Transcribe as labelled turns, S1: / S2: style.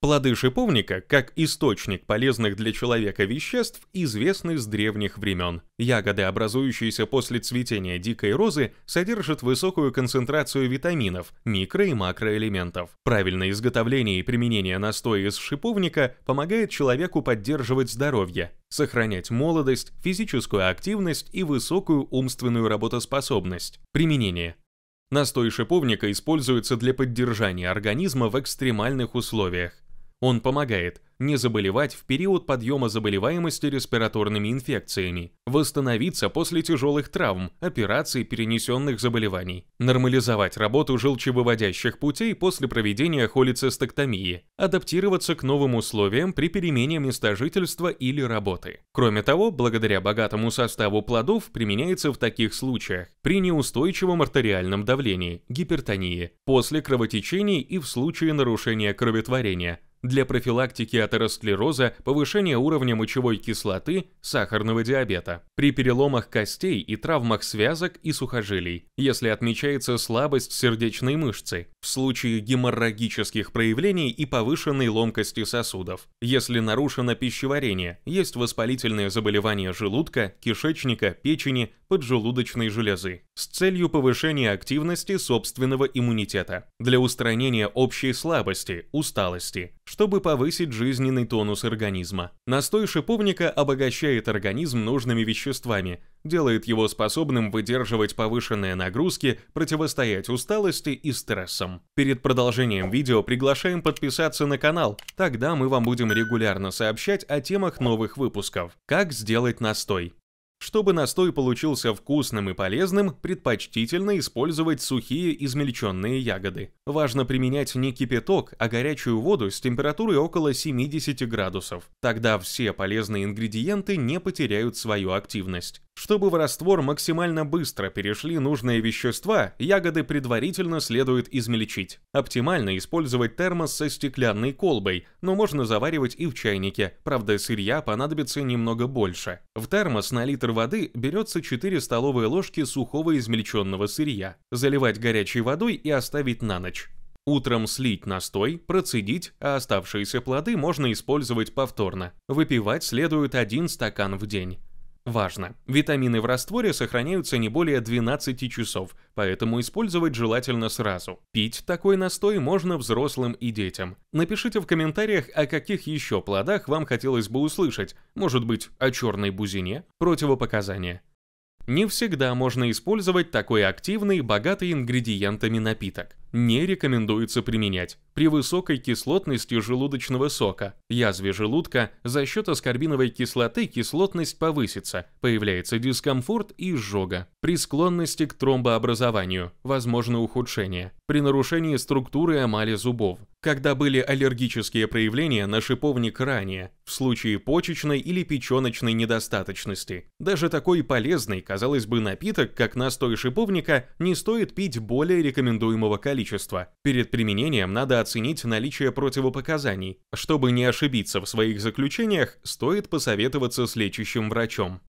S1: Плоды шиповника, как источник полезных для человека веществ, известны с древних времен. Ягоды, образующиеся после цветения дикой розы, содержат высокую концентрацию витаминов, микро- и макроэлементов. Правильное изготовление и применение настоя из шиповника помогает человеку поддерживать здоровье, сохранять молодость, физическую активность и высокую умственную работоспособность. Применение. Настой шиповника используется для поддержания организма в экстремальных условиях. Он помогает не заболевать в период подъема заболеваемости респираторными инфекциями, восстановиться после тяжелых травм, операций, перенесенных заболеваний, нормализовать работу желчевыводящих путей после проведения холецистектомии, адаптироваться к новым условиям при перемене места жительства или работы. Кроме того, благодаря богатому составу плодов применяется в таких случаях при неустойчивом артериальном давлении, гипертонии, после кровотечений и в случае нарушения кроветворения – для профилактики атеросклероза, повышения уровня мочевой кислоты, сахарного диабета, при переломах костей и травмах связок и сухожилий, если отмечается слабость сердечной мышцы, в случае геморрагических проявлений и повышенной ломкости сосудов, если нарушено пищеварение, есть воспалительные заболевания желудка, кишечника, печени, поджелудочной железы с целью повышения активности собственного иммунитета для устранения общей слабости, усталости, чтобы повысить жизненный тонус организма. Настой шиповника обогащает организм нужными веществами, делает его способным выдерживать повышенные нагрузки, противостоять усталости и стрессам. Перед продолжением видео приглашаем подписаться на канал, тогда мы вам будем регулярно сообщать о темах новых выпусков. Как сделать настой? Чтобы настой получился вкусным и полезным, предпочтительно использовать сухие измельченные ягоды. Важно применять не кипяток, а горячую воду с температурой около 70 градусов. Тогда все полезные ингредиенты не потеряют свою активность. Чтобы в раствор максимально быстро перешли нужные вещества, ягоды предварительно следует измельчить. Оптимально использовать термос со стеклянной колбой, но можно заваривать и в чайнике, правда сырья понадобится немного больше. В термос на литр воды берется 4 столовые ложки сухого измельченного сырья. Заливать горячей водой и оставить на ночь. Утром слить настой, процедить, а оставшиеся плоды можно использовать повторно. Выпивать следует один стакан в день. Важно, витамины в растворе сохраняются не более 12 часов, поэтому использовать желательно сразу. Пить такой настой можно взрослым и детям. Напишите в комментариях, о каких еще плодах вам хотелось бы услышать, может быть, о черной бузине, противопоказания. Не всегда можно использовать такой активный, богатый ингредиентами напиток не рекомендуется применять при высокой кислотности желудочного сока. Язве желудка за счет аскорбиновой кислоты кислотность повысится, появляется дискомфорт и изжога. При склонности к тромбообразованию возможно ухудшение. При нарушении структуры эмали зубов когда были аллергические проявления на шиповник ранее, в случае почечной или печеночной недостаточности. Даже такой полезный, казалось бы, напиток, как настой шиповника, не стоит пить более рекомендуемого количества. Перед применением надо оценить наличие противопоказаний. Чтобы не ошибиться в своих заключениях, стоит посоветоваться с лечащим врачом.